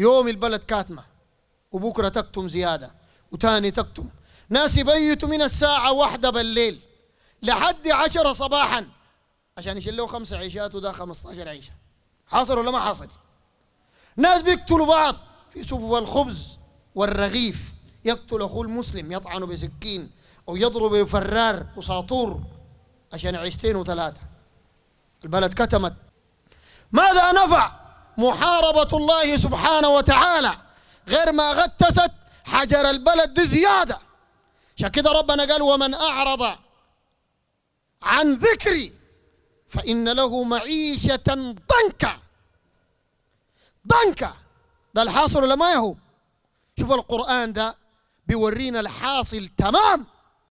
يوم البلد كاتمة وبكرة تكتم زيادة وتاني تكتم ناس يبيتوا من الساعة واحدة بالليل لحد عشرة صباحا عشان يشيلوا خمسة عيشات وده خمسة عيشة حصل ولا ما حصل ناس بيقتلوا بعض في سفف الخبز والرغيف يقتل أخوه المسلم يطعنه بسكين أو يضرب بفرار وساطور عشان عيشتين وثلاثة البلد كتمت ماذا نفع محاربة الله سبحانه وتعالى غير ما غتست حجر البلد زيادة عشان كده ربنا قال ومن أعرض عن ذكري فإن له معيشة ضنكا ضنكا ده الحاصل ولا ما يهو شوف القرآن ده بيورينا الحاصل تمام